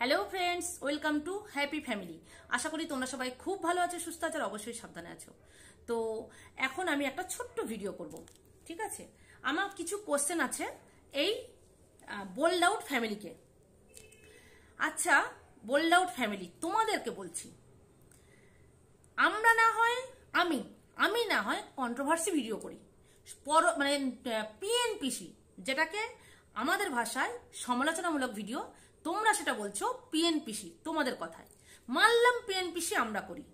hello friends welcome to happy family আশা করি তোমরা সবাই খুব ভালো আছো সুস্থ আছো আর অবশ্যই সাবধানে আছো তো এখন আমি একটা ছোট্ট ভিডিও করব ঠিক আছে আমার কিছু কোশ্চেন আছে এই বোল্ড আউট ফ্যামিলিকে আচ্ছা বোল্ড আউট ফ্যামিলি তোমাদেরকে বলছি আমরা না হয় আমি আমি না হয় কন্ট্রোভার্সি ভিডিও করি পর মানে পিএনপিসি যেটাকে আমাদের ভাষায় সমালোচনামূলক ভিডিও তোমরা সেটা বলছো পিএনপিসি তোমাদের কথায় মানলাম পিএনপিসি আমরা করি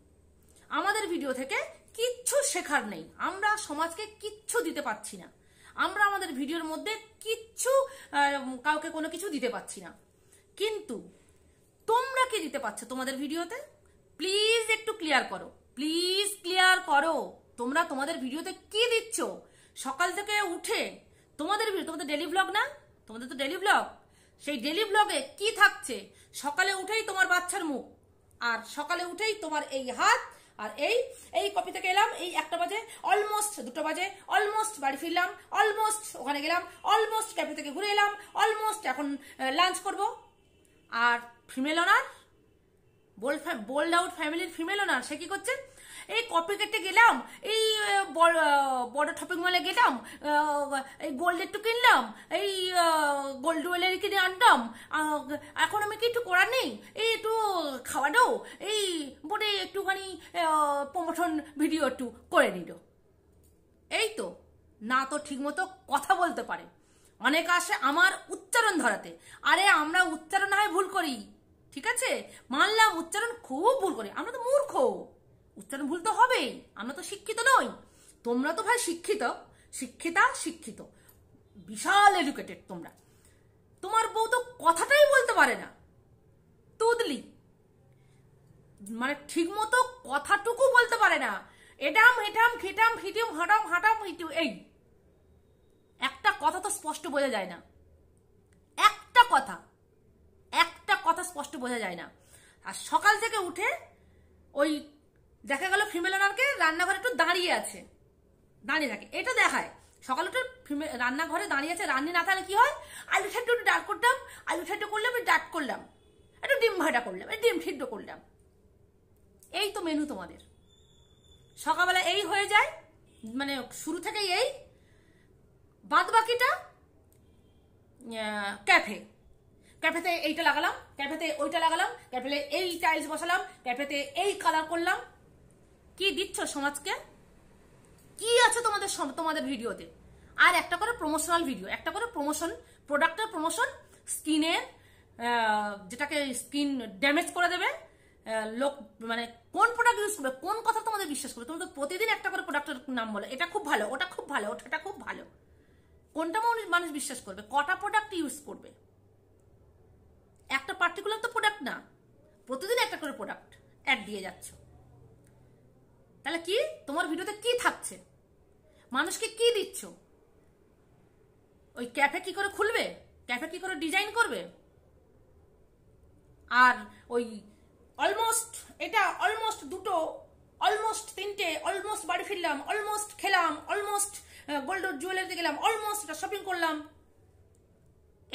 আমাদের ভিডিও থেকে কিচ্ছু শেখার নেই আমরা সমাজকে কিচ্ছু দিতে পারছি না আমরা আমাদের ভিডিওর মধ্যে কিচ্ছু কাউকে কোনো কিছু দিতে পারছি না কিন্তু তোমরা কি দিতে পারছো তোমাদের ভিডিওতে প্লিজ একটু ক্লিয়ার করো প্লিজ ক্লিয়ার করো তোমরা তোমাদের ভিডিওতে কি দিচ্ছ সকাল থেকে উঠে তোমাদের তোমাদের ডেলি ব্লগ না তোমাদের তো ডেলি ব্লগ সেই ডেলি ব্লগে কি থাকছে সকালে উঠেই তোমার বাচ্চার মুখ আর সকালে উঠেই তোমার এই হাত আর এই এই কপি থেকে এলাম এই একটা বাজে অলমোস্ট দুটো বাজে অলমোস্ট বাড়ি ফিরলাম অলমোস্ট ওখানে গেলাম অলমোস্ট ক্যাফে থেকে ঘুরে এলাম অলমোস্ট এখন লাঞ্চ করব আর female owner bold bold out ফ্যামিলির ফিমেল ওনার সে কি করছে এই কপি কেটে গেলাম এই বড় শপিং মলে গেলাম এই গোল্ড একটু কিনলাম এই গোল্ড জুয়েলারি কিনে আনলাম এখন আমি কিছু করার নেই এই একটু খাওয়া দাও এই বলে একটুখানি প্রমোশন ভিডিও একটু করে নিল এই তো না তো ঠিকমতো কথা বলতে পারে অনেক আসে আমার উচ্চারণ ধরাতে আরে আমরা উচ্চারণ হয় ভুল করি ঠিক আছে মানলাম উচ্চারণ খুব ভুল করি আমরা তো মূর্খ উচ্চারণ ভুল তো হবেই আমরা তো শিক্ষিত নই তোমরা তো ভাই শিক্ষিত শিক্ষিতা শিক্ষিত বিশাল এডুকেটেড তোমরা তোমার বউ তো কথাটাই বলতে পারে না তুদলি মানে ঠিক মতো কথাটুকু বলতে পারে না এটাম হেটাম খেটাম খিটিম হাটাম হাটাম হিটিম এই একটা কথা তো স্পষ্ট বোঝা যায় না একটা কথা একটা কথা স্পষ্ট বোঝা যায় না আর সকাল থেকে উঠে ওই দেখা গেল ফিমেল ওনারকে রান্নাঘরে একটু দাঁড়িয়ে আছে দাঁড়িয়ে থাকে এটা দেখায় সকালে তো রান্নাঘরে দাঁড়িয়ে আছে রান্নি না থাকলে কি হয় আলু সেদ্ধ একটু ডাক করতাম আলু সেদ্ধ করলাম একটু ডাট করলাম একটু ডিম ভাটা করলাম একটু ডিম সিদ্ধ করলাম এই তো মেনু তোমাদের সকালবেলা এই হয়ে যায় মানে শুরু থেকেই এই বাদ বাকিটা ক্যাফে ক্যাফেতে এইটা লাগালাম ক্যাফেতে ওইটা লাগালাম ক্যাফেতে এই টাইলস বসালাম ক্যাফেতে এই কালার করলাম কি দিচ্ছ সমাজকে কি আছে তোমাদের তোমাদের ভিডিওতে আর একটা করে প্রমোশনাল ভিডিও একটা করে প্রমোশন প্রোডাক্টের প্রমোশন স্কিনের যেটাকে স্কিন ড্যামেজ করে দেবে লোক মানে কোন প্রোডাক্ট ইউজ করবে কোন কথা তোমাদের বিশ্বাস করবে তোমাদের প্রতিদিন একটা করে প্রোডাক্টের নাম বলো এটা খুব ভালো ওটা খুব ভালো ওটা খুব ভালো কোনটা মানুষ বিশ্বাস করবে কটা প্রোডাক্ট ইউজ করবে একটা পার্টিকুলার তো প্রোডাক্ট না প্রতিদিন একটা করে প্রোডাক্ট অ্যাড দিয়ে যাচ্ছ তাহলে কি তোমার ভিডিওতে কি থাকছে মানুষকে কি দিচ্ছ ওই ক্যাফে কি করে খুলবে ক্যাফে কি করে ডিজাইন করবে আর ওই অলমোস্ট এটা অলমোস্ট দুটো অলমোস্ট তিনটে অলমোস্ট বাড়ি ফিরলাম অলমোস্ট খেলাম অলমোস্ট গোল্ড জুয়েলারিতে গেলাম অলমোস্ট শপিং করলাম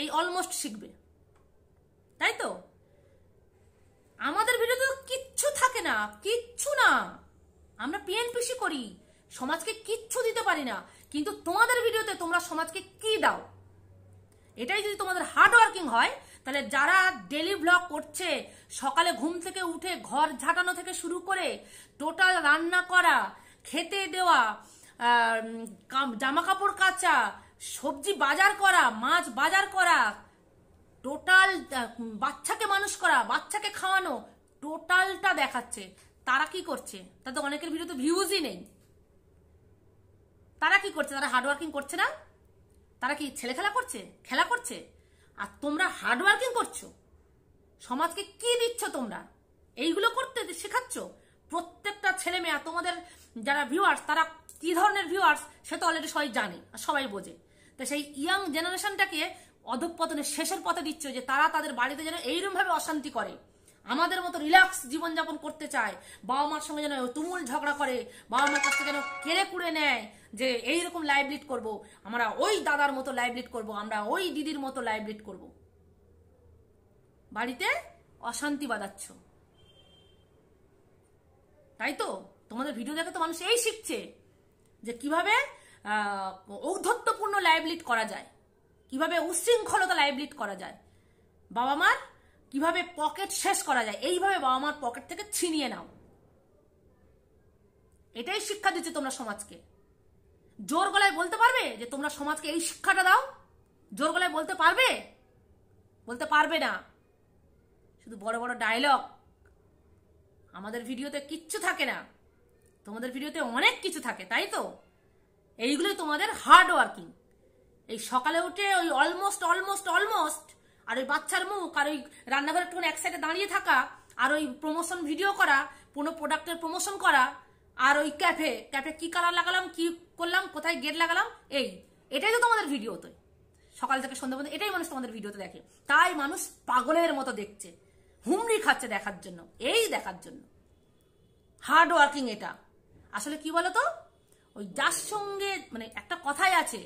এই অলমোস্ট শিখবে তাই তো আমাদের ভিডিওতে কিচ্ছু থাকে না কিচ্ছু না আমরা পিএনপিসি করি সমাজকে কিচ্ছু দিতে পারি না কিন্তু তোমাদের ভিডিওতে তোমরা সমাজকে কি দাও এটাই যদি তোমাদের হার্ড ওয়ার্কিং হয় তাহলে যারা ডেলি ব্লগ করছে সকালে ঘুম থেকে উঠে ঘর ঝাঁটানো থেকে শুরু করে টোটাল রান্না করা খেতে দেওয়া জামা কাপড় কাচা সবজি বাজার করা মাছ বাজার করা টোটাল বাচ্চাকে মানুষ করা বাচ্চাকে খাওয়ানো টোটালটা দেখাচ্ছে তারা কি করছে তাদের অনেকের ভিডিও তো ভিউজই নেই তারা কি করছে তারা হার্ডওয়ার্কিং করছে না তারা কি ছেলে খেলা করছে খেলা করছে আর তোমরা হার্ডওয়ার্কিং করছো সমাজকে কি দিচ্ছ তোমরা এইগুলো করতে শেখাচ্ছ প্রত্যেকটা ছেলে মেয়া তোমাদের যারা ভিউয়ার্স তারা কি ধরনের ভিউয়ার্স সে তো অলরেডি সবাই জানে আর সবাই বোঝে তো সেই ইয়াং জেনারেশনটাকে অধঃপতনের শেষের পথে দিচ্ছ যে তারা তাদের বাড়িতে যেন ভাবে অশান্তি করে আমাদের মতো রিল্যাক্স জীবনযাপন করতে চায় বাবা মার সঙ্গে যেন তুমুল ঝগড়া করে বাবা মার কাছ থেকে যেন কেড়ে কুড়ে নেয় যে এই লাইভ লিড করবো আমরা ওই দাদার মতো লাইভ লিড করবো আমরা ওই দিদির মতো লাইভ লিড করবো বাড়িতে অশান্তি বাজাচ্ছ তাই তো তোমাদের ভিডিও দেখে তো মানুষ এই শিখছে যে কিভাবে ঔদ্ধত্যপূর্ণ লাইভ লিড করা যায় কিভাবে উশৃঙ্খলতা লাইভ লিড করা যায় বাবা মার কিভাবে পকেট শেষ করা যায় এইভাবে বাবা মার পকেট থেকে ছিনিয়ে নাও এটাই শিক্ষা দিচ্ছে তোমরা সমাজকে জোর গলায় বলতে পারবে যে তোমরা সমাজকে এই শিক্ষাটা দাও জোর গলায় বলতে পারবে বলতে পারবে না শুধু বড় বড় ডায়লগ আমাদের ভিডিওতে কিচ্ছু থাকে না তোমাদের ভিডিওতে অনেক কিছু থাকে তাই তো এইগুলোই তোমাদের হার্ড ওয়ার্কিং এই সকালে উঠে ওই অলমোস্ট অলমোস্ট অলমোস্ট আর ওই বাচ্চার মুখ আর ওই রান্নাঘরে একটুখানি এক সাইডে দাঁড়িয়ে থাকা আর ওই প্রমোশন ভিডিও করা কোনো প্রোডাক্টের প্রমোশন করা আর ওই ক্যাফে ক্যাফে কি কালার লাগালাম কি করলাম কোথায় গেট লাগালাম এই এটাই তো তোমাদের ভিডিও তো সকাল থেকে সন্ধ্যা পর্যন্ত এটাই মানুষ তোমাদের ভিডিওতে দেখে তাই মানুষ পাগলের মতো দেখছে হুমড়ি খাচ্ছে দেখার জন্য এই দেখার জন্য হার্ড ওয়ার্কিং এটা আসলে কি বলতো ওই যার সঙ্গে মানে একটা কথাই আছে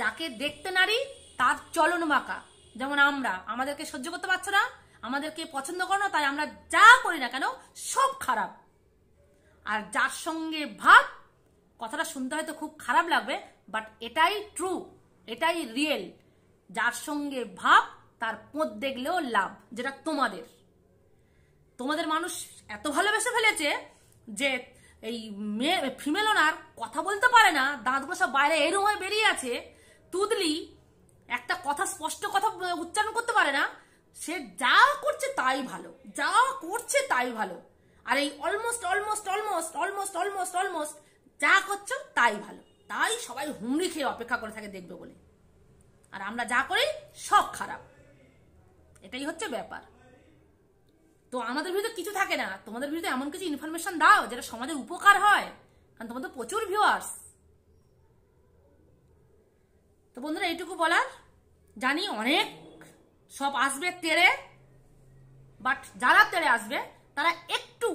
যাকে দেখতে নারী তার চলন মাকা যেমন আমরা আমাদেরকে সহ্য করতে পারছো না আমাদেরকে পছন্দ করো না তাই আমরা যা করি না কেন সব খারাপ আর যার সঙ্গে ভাব কথাটা শুনতে হয়তো খুব খারাপ লাগবে বাট এটাই ট্রু এটাই রিয়েল যার সঙ্গে ভাব তার পোঁত দেখলেও লাভ যেটা তোমাদের তোমাদের মানুষ এত ভালোবেসে ফেলেছে যে এই মেয়ে ফিমেল ওনার কথা বলতে পারে না দাঁতগুলো সব বাইরে এরম হয়ে বেরিয়ে আছে তুদলি একটা কথা স্পষ্ট কথা উচ্চারণ করতে পারে না সে যা করছে তাই ভালো যা করছে তাই ভালো আর এই almost almost almost almost almost almost যা করছো তাই ভালো তাই সবাই হুমড়ি খেয়ে অপেক্ষা করে থাকে দেখবে বলে আর আমরা যা করি সব খারাপ এটাই হচ্ছে ব্যাপার তো আমাদের ভিতরে কিছু থাকে না তোমাদের ভিতরে এমন কিছু ইনফরমেশন দাও যেটা সমাজের উপকার হয় কারণ তোমাদের প্রচুর ভিউয়ার্স তো বন্ধুরা এইটুকু বলার জানি অনেক সব আসবে তেরে বাট যারা তেরে আসবে তারা একটু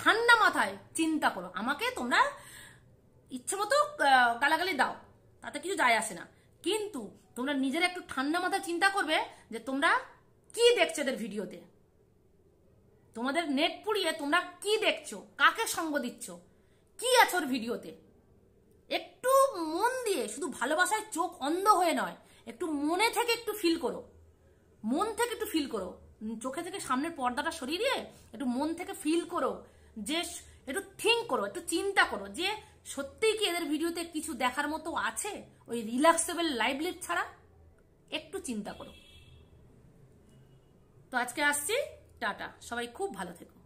ঠান্ডা মাথায় চিন্তা করো আমাকে তোমরা ইচ্ছে মতো গালাগালি দাও তাতে কিছু যায় আসে না কিন্তু তোমরা নিজেরা একটু ঠান্ডা মাথায় চিন্তা করবে যে তোমরা কি দেখছো এদের ভিডিওতে তোমাদের নেট পুড়িয়ে তোমরা কি দেখছো কাকে সঙ্গ দিচ্ছ কি আছো ওর ভিডিওতে একটু মন দিয়ে শুধু ভালোবাসায় চোখ অন্ধ হয়ে নয় একটু মনে থেকে একটু ফিল করো মন থেকে একটু ফিল করো চোখে থেকে সামনের পর্দাটা সরিয়ে দিয়ে একটু মন থেকে ফিল করো যে একটু থিঙ্ক করো একটু চিন্তা করো যে সত্যিই কি এদের ভিডিওতে কিছু দেখার মতো আছে ওই রিল্যাক্সেবল লাইভলিড ছাড়া একটু চিন্তা করো তো আজকে আসছি টাটা সবাই খুব ভালো থেকো